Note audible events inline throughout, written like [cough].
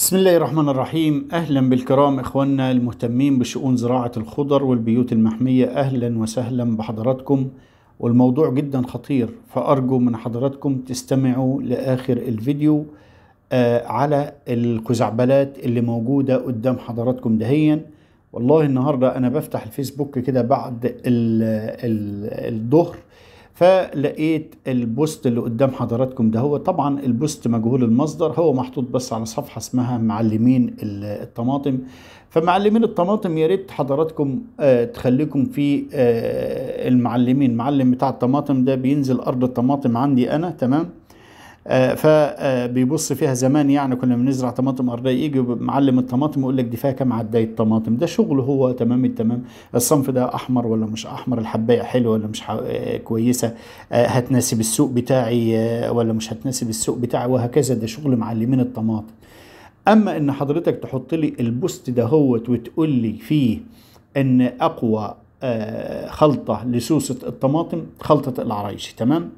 بسم الله الرحمن الرحيم أهلا بالكرام إخواننا المهتمين بشؤون زراعة الخضر والبيوت المحمية أهلا وسهلا بحضراتكم والموضوع جدا خطير فأرجو من حضراتكم تستمعوا لآخر الفيديو آه على الخزعبلات اللي موجودة قدام حضراتكم دهيا والله النهاردة أنا بفتح الفيسبوك كده بعد الظهر ال فلقيت البوست اللي قدام حضراتكم ده هو طبعا البوست مجهول المصدر هو محطوط بس على صفحة اسمها معلمين الطماطم فمعلمين الطماطم يا ريت حضراتكم آه، تخليكم في آه، المعلمين معلم بتاع الطماطم ده بينزل أرض الطماطم عندي أنا تمام آه، فبيبص فيها زمان يعني كنا بنزرع طماطم ارضيه يجي معلم الطماطم يقول لك دي فيها كام عدايه طماطم ده شغله هو تمام التمام الصنف ده احمر ولا مش احمر الحبايه حلوه ولا مش آه، كويسه آه، هتناسب السوق بتاعي ولا مش هتناسب السوق بتاعي وهكذا ده شغل معلمين الطماطم اما ان حضرتك تحط لي البوست دهوت وتقول لي فيه ان اقوى خلطه لسوسه الطماطم خلطه العرايشي تمام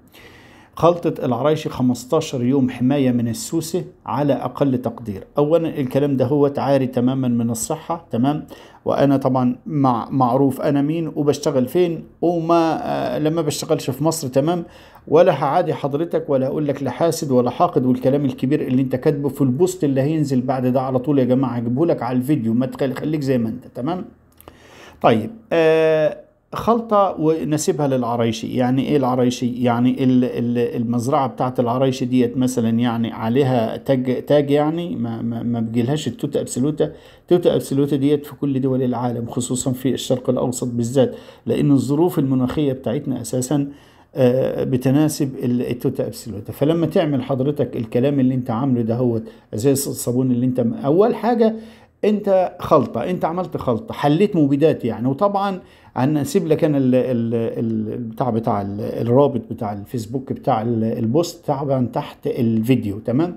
خلطة العرايشي 15 يوم حماية من السوسة على أقل تقدير أولا الكلام ده هو عاري تماما من الصحة تمام وأنا طبعا مع معروف أنا مين وبشتغل فين وما آه لما بشتغلش في مصر تمام ولا هعادي حضرتك ولا أقول لك لحاسد ولا حاقد والكلام الكبير اللي أنت كاتبه في البوست اللي هينزل بعد ده على طول يا جماعة هجيبه لك على الفيديو ما تخليك زي ما أنت تمام طيب آه خلطة ونسيبها للعرايشي يعني ايه العرايشي يعني المزرعة بتاعت العرايشي ديت مثلا يعني عليها تاج, تاج يعني ما, ما, ما بجيلهاش التوتا ابسلوتا التوتا ابسلوتا ديت في كل دول العالم خصوصا في الشرق الاوسط بالذات لان الظروف المناخية بتاعتنا اساسا آه، بتناسب التوتا ابسلوتا فلما تعمل حضرتك الكلام اللي انت عامله ده هو زي الصابون اللي انت اول حاجه انت خلطه انت عملت خلطه حليت مبيدات يعني وطبعا هنسيب لك انا البتاع بتاع الرابط بتاع الفيسبوك بتاع البوست طبعا تحت الفيديو تمام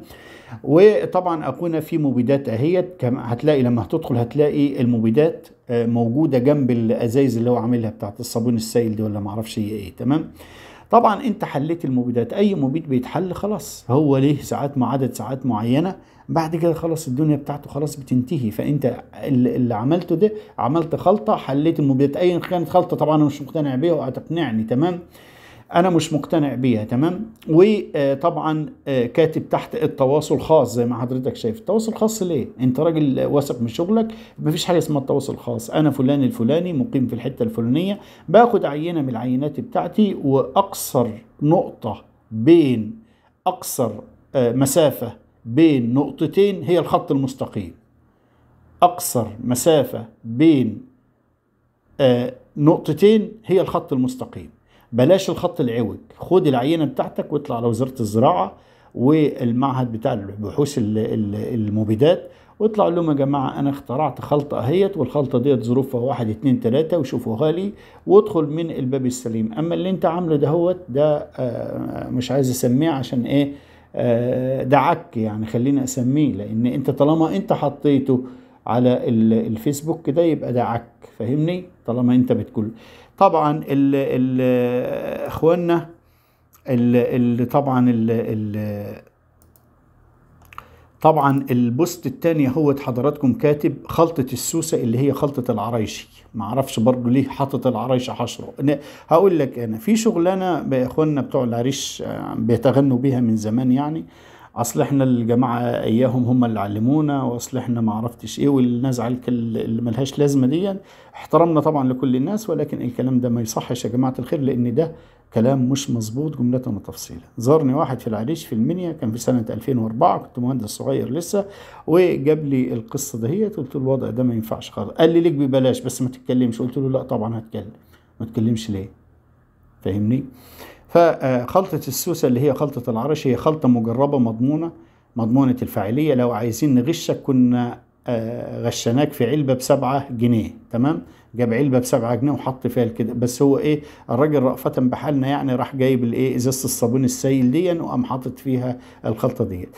وطبعا اكون في مبيدات اهيت هتلاقي لما هتدخل هتلاقي المبيدات آه، موجوده جنب الازايز اللي هو عاملها بتاعت الصابون السائل دي ولا معرفش هي ايه تمام طبعا انت حليت المبيدات اي مبيد بيتحل خلاص هو ليه ساعات مع عدد ساعات معينه بعد كده خلاص الدنيا بتاعته خلاص بتنتهي فانت اللي عملته ده عملت خلطه حليت المبيدات ايا كانت خلطه طبعا انا مش مقتنع بيها وهتقنعني تمام انا مش مقتنع بيها تمام وطبعا آه، آه، كاتب تحت التواصل خاص زي ما حضرتك شايف التواصل الخاص ليه انت راجل واثق من شغلك مفيش حاجه اسمها التواصل الخاص انا فلان الفلاني مقيم في الحته الفلانيه باخد عينه من العينات بتاعتي واقصر نقطه بين اقصر آه، مسافه بين نقطتين هي الخط المستقيم اقصر مسافه بين نقطتين هي الخط المستقيم بلاش الخط العوج خد العينه بتاعتك واطلع على وزاره الزراعه والمعهد بتاع البحوث المبيدات واطلع لهم يا جماعه انا اخترعت خلطه اهيت والخلطه ديت ظروفها واحد اتنين تلاته وشوفوها لي وادخل من الباب السليم اما اللي انت عامله دهوت ده آه، مش عايز اسميه عشان ايه آه، ده عك يعني خلينا اسميه لان انت طالما انت حطيته على الفيسبوك كده يبقى ده عك فاهمني طالما انت بتقول طبعا ال ال اخواننا ال ال طبعا ال ال طبعا البوست الثاني اهوت حضراتكم كاتب خلطة السوسة اللي هي خلطة العرايشي معرفش برضو ليه حاطط العرايشي حشره هقول لك انا في شغلانة اخواننا بتوع العريش آه، بيتغنوا بيها من زمان يعني اصل احنا الجماعه اياهم هم اللي علمونا واصل احنا ما عرفتش ايه والنزعه اللي ملهاش لازمه دي احترامنا طبعا لكل الناس ولكن الكلام ده ما يصحش يا جماعه الخير لان ده كلام مش مظبوط جملة وتفصيلا زارني واحد في العريش في المنيا كان في سنة 2004 كنت مهندس صغير لسه وجاب لي القصة دهيت قلت له الوضع ده ما ينفعش خالص قال لي ليك ببلاش بس ما تتكلمش قلت له لا طبعا هتكلم ما تتكلمش ليه فاهمني فخلطة السوسة اللي هي خلطة العرش هي خلطة مجربة مضمونة مضمونة الفاعلية لو عايزين نغشك كنا آه، غشناك في علبة بسبعة جنيه تمام جاب علبة بسبعة جنيه وحط فيها كده بس هو ايه الراجل رأفة بحالنا يعني راح جايب الايه ازازة الصابون السائل دي وقام حاطط فيها الخلطة ديت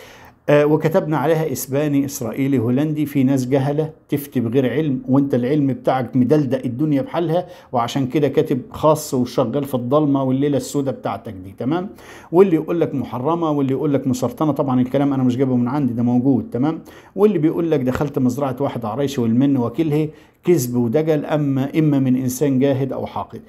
آه، وكتبنا عليها اسباني اسرائيلي هولندي في ناس جهله تفتي بغير علم وانت العلم بتاعك مدلدق الدنيا بحالها وعشان كده كاتب خاص وشغال في الضلمه والليله السوداء بتاعتك دي تمام واللي يقول لك محرمه واللي يقول لك مسرطنه طبعا الكلام انا مش جايبه من عندي ده موجود تمام واللي بيقول لك دخلت مزرعه واحد عرايشي والمن وكله كذب ودجل اما اما من انسان جاهد او حاقد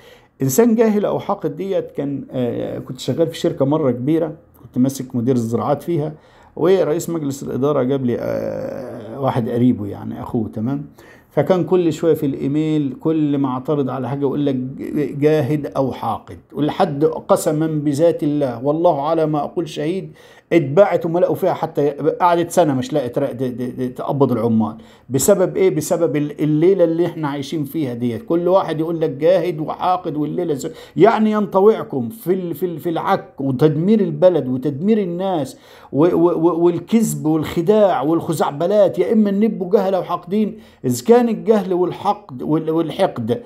انسان جاهل او حاقد ديت كان آه، كنت شغال في شركه مره كبيره كنت ماسك مدير الزراعات فيها ورئيس مجلس الإدارة جاب لي آه، واحد قريبه يعني أخوه تمام فكان كل شويه في الايميل كل ما اعترض على حاجه يقول لك جاهد او حاقد ولحد قسما بذات الله والله على ما اقول شهيد اتباعت وما لقوا فيها حتى قعدت سنه مش لقت تقبض العمال بسبب ايه بسبب الليله اللي احنا عايشين فيها ديت كل واحد يقول لك جاهد وحاقد والليله زي. يعني ينطوعكم في في في العك وتدمير البلد وتدمير الناس والكذب والخداع والخزعبلات يا اما النب جهله وحاقدين اذا كان بيان الجهل والحقد والحقد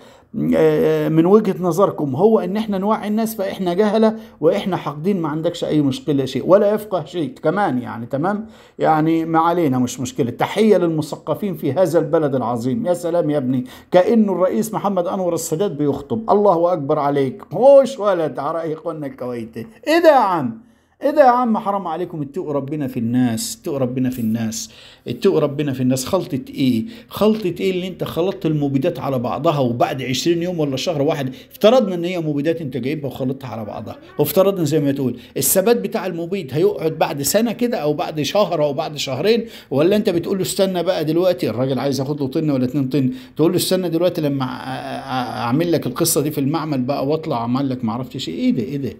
آه، من وجهة نظركم هو ان احنا نوعي الناس فاحنا جهلة واحنا حاقدين ما عندكش اي مشكلة شيء ولا يفقه شيء كمان يعني تمام يعني ما علينا مش مشكلة تحية للمثقفين في هذا البلد العظيم يا سلام يا ابني كأنه الرئيس محمد انور السادات بيخطب الله اكبر عليك هوش ولد على يقولنا الكويتي ايه ده يا عم ايه ده يا عم حرام عليكم اتقوا ربنا في الناس اتقوا ربنا في الناس اتقوا ربنا في الناس خلطة ايه خلطة ايه اللي انت خلطت المبيدات على بعضها وبعد 20 يوم ولا شهر واحد افترضنا ان هي مبيدات انت جايبها وخلطتها على بعضها وافترضنا زي ما تقول الثبات بتاع المبيد هيقعد بعد سنة كده او بعد شهر او بعد شهرين ولا انت بتقول له استنى بقى دلوقتي الراجل عايز ياخد له طن ولا اتنين طن تقول له استنى دلوقتي لما اعمل لك القصة دي في المعمل بقى واطلع اعمل لك معرفتش ايه, إيه ده ايه ده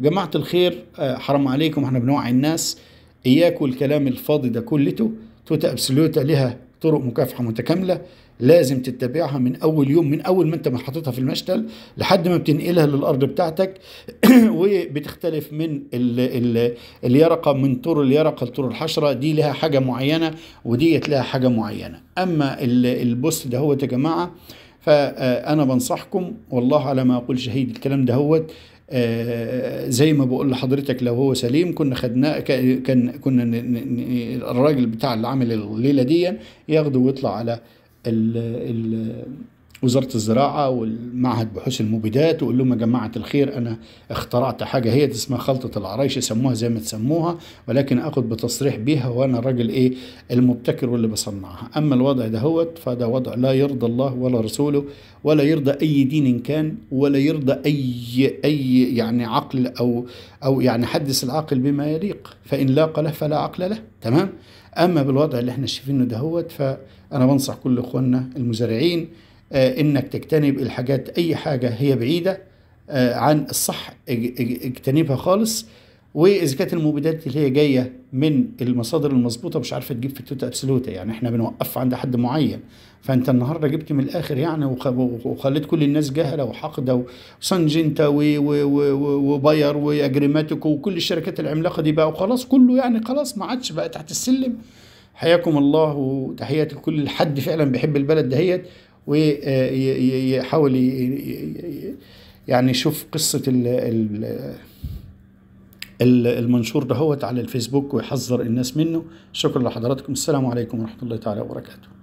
جماعة الخير آه، حرام عليكم احنا بنوعي الناس إياكوا الكلام الفاضي ده كلته توتا ابسلوتا لها طرق مكافحة متكاملة لازم تتبعها من أول يوم من أول ما أنت حاططها في المشتل لحد ما بتنقلها للأرض بتاعتك [clears throat] وبتختلف من الـ الـ اليرقة من طور اليرقة لطور الحشرة دي لها حاجة معينة وديت لها حاجة معينة أما البوست ده هو يا جماعة فأنا بنصحكم والله على ما أقول شهيد الكلام ده هو آه، زي ما بقول لحضرتك لو هو سليم كنا خدناه كان كنا الراجل بتاع اللي عمل الليله دي ياخده ويطلع على وزاره الزراعه والمعهد بحوث المبيدات وقول لهم يا جماعه الخير انا اخترعت حاجه هي اسمها خلطه العرايش سموها زي ما تسموها ولكن اخد بتصريح بيها وانا الراجل ايه المبتكر واللي بصنعها اما الوضع ده هو فده وضع لا يرضى الله ولا رسوله ولا يرضى اي دين كان ولا يرضى اي اي يعني عقل او او يعني حدث العقل بما يليق فان لاق له فلا عقل له تمام اما بالوضع اللي احنا شايفينه ده هو فانا بنصح كل اخواننا المزارعين آه، انك تجتنب الحاجات اي حاجه هي بعيده آه، عن الصح اجتنبها خالص واذا كانت المبيدات اللي هي جايه من المصادر المظبوطه مش عارفه تجيب في التوت ابسولوت يعني احنا بنوقف عند حد معين فانت النهارده جبت من الاخر يعني وخليت كل الناس جهله وحقده وسانجنتا وباير واجريماتيكو وكل الشركات العملاقه دي بقى وخلاص كله يعني خلاص ما عادش بقى تحت السلم حياكم الله وتحياتي لكل حد فعلا بيحب البلد دهيت ويحاول آه، يعني يشوف قصة المنشور دهوت على الفيسبوك ويحذر الناس منه شكرا لحضراتكم السلام عليكم ورحمة الله تعالى وبركاته